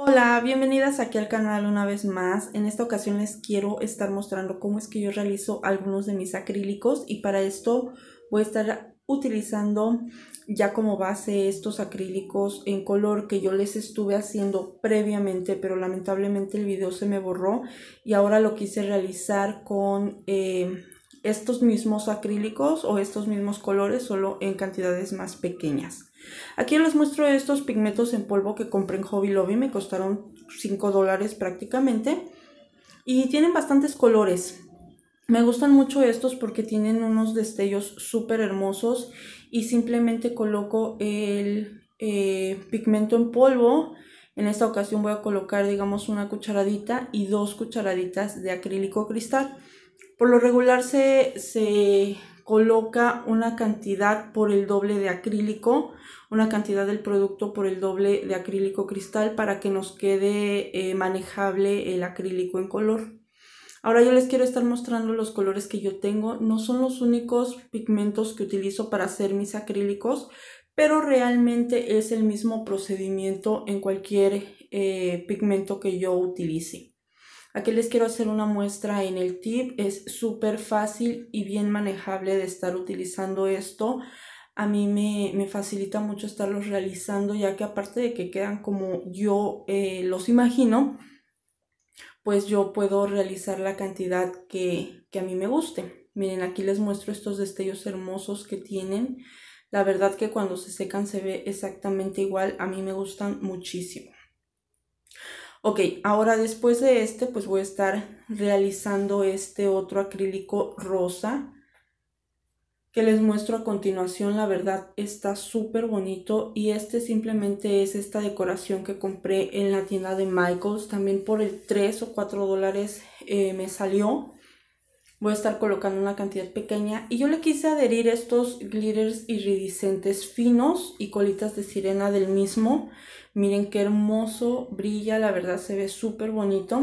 Hola, bienvenidas aquí al canal una vez más. En esta ocasión les quiero estar mostrando cómo es que yo realizo algunos de mis acrílicos y para esto voy a estar utilizando ya como base estos acrílicos en color que yo les estuve haciendo previamente pero lamentablemente el video se me borró y ahora lo quise realizar con eh, estos mismos acrílicos o estos mismos colores solo en cantidades más pequeñas. Aquí les muestro estos pigmentos en polvo que compré en Hobby Lobby, me costaron 5 dólares prácticamente. Y tienen bastantes colores. Me gustan mucho estos porque tienen unos destellos súper hermosos y simplemente coloco el eh, pigmento en polvo. En esta ocasión voy a colocar digamos una cucharadita y dos cucharaditas de acrílico cristal. Por lo regular se, se coloca una cantidad por el doble de acrílico, una cantidad del producto por el doble de acrílico cristal para que nos quede eh, manejable el acrílico en color. Ahora yo les quiero estar mostrando los colores que yo tengo. No son los únicos pigmentos que utilizo para hacer mis acrílicos, pero realmente es el mismo procedimiento en cualquier eh, pigmento que yo utilice. Aquí les quiero hacer una muestra en el tip. Es súper fácil y bien manejable de estar utilizando esto. A mí me, facilita mucho estarlos realizando ya que aparte de que quedan como yo eh, los imagino, pues yo puedo realizar la cantidad que a mí me guste. Miren, aquí les muestro estos destellos hermosos que tienen. La verdad que cuando se secan se ve exactamente igual. A mí me gustan muchísimo. Ok, ahora después de este, pues voy a estar realizando este otro acrílico rosa que les muestro a continuación. La verdad está súper bonito y este simplemente es esta decoración que compré en la tienda de Michaels. También por el 3 o 4 dólares eh, me salió. Voy a estar colocando una cantidad pequeña y yo le quise adherir estos glitters iridiscentes finos y colitas de sirena del mismo Miren qué hermoso brilla, la verdad se ve súper bonito.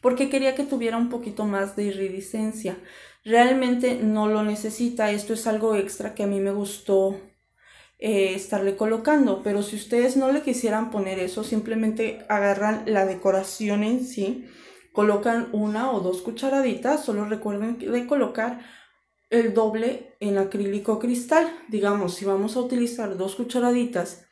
Porque quería que tuviera un poquito más de iridiscencia. Realmente no lo necesita, esto es algo extra que a mí me gustó eh, estarle colocando. Pero si ustedes no le quisieran poner eso, simplemente agarran la decoración en sí, colocan una o dos cucharaditas, solo recuerden de colocar el doble en acrílico cristal. Digamos, si vamos a utilizar dos cucharaditas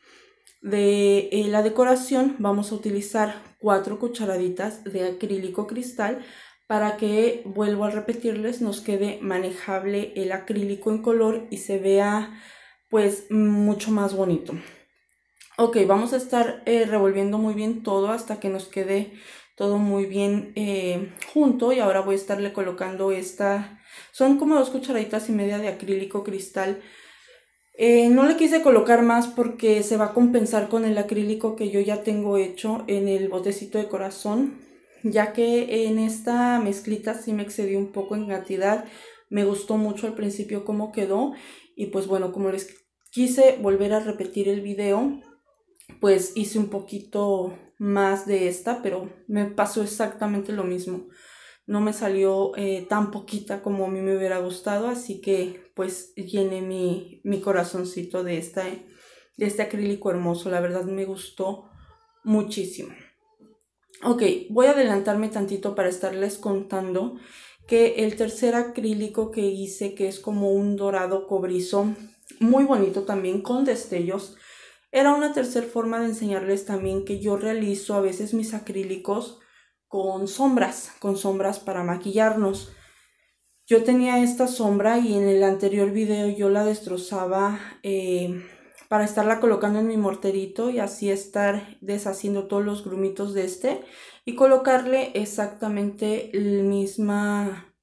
de eh, la decoración vamos a utilizar cuatro cucharaditas de acrílico cristal para que, vuelvo a repetirles, nos quede manejable el acrílico en color y se vea pues mucho más bonito. Ok, vamos a estar eh, revolviendo muy bien todo hasta que nos quede todo muy bien eh, junto y ahora voy a estarle colocando esta, son como dos cucharaditas y media de acrílico cristal eh, no le quise colocar más porque se va a compensar con el acrílico que yo ya tengo hecho en el botecito de corazón, ya que en esta mezclita sí me excedí un poco en cantidad. Me gustó mucho al principio cómo quedó y pues bueno, como les quise volver a repetir el video, pues hice un poquito más de esta, pero me pasó exactamente lo mismo no me salió eh, tan poquita como a mí me hubiera gustado, así que pues llené mi, corazoncito de, de este acrílico hermoso, la verdad me gustó muchísimo. Ok, voy a adelantarme tantito para estarles contando que el tercer acrílico que hice, que es como un dorado cobrizo, muy bonito también, con destellos, era una tercera forma de enseñarles también que yo realizo a veces mis acrílicos con sombras, con sombras para maquillarnos. Yo tenía esta sombra y en el anterior video yo la destrozaba eh, para estarla colocando en mi morterito y así estar deshaciendo todos los grumitos de este y colocarle exactamente el, misma,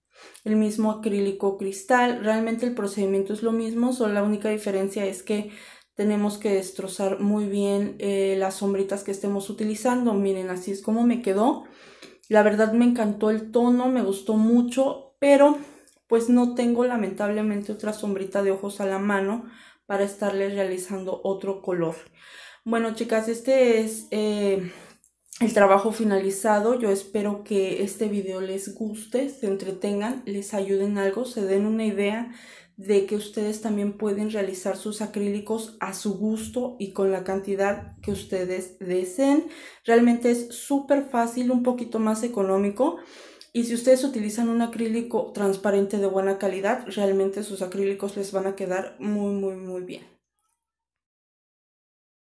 el mismo acrílico cristal. Realmente el procedimiento es lo mismo, solo la única diferencia es que tenemos que destrozar muy bien eh, las sombritas que estemos utilizando. Miren, así es como me quedó. La verdad me encantó el tono, me gustó mucho, pero pues no tengo lamentablemente otra sombrita de ojos a la mano para estarle realizando otro color. Bueno chicas, este es eh, el trabajo finalizado. Yo espero que este video les guste, se entretengan, les ayuden algo, se den una idea de que ustedes también pueden realizar sus acrílicos a su gusto y con la cantidad que ustedes deseen. Realmente es súper fácil, un poquito más económico. Y si ustedes utilizan un acrílico transparente de buena calidad, realmente sus acrílicos les van a quedar muy, muy, muy bien.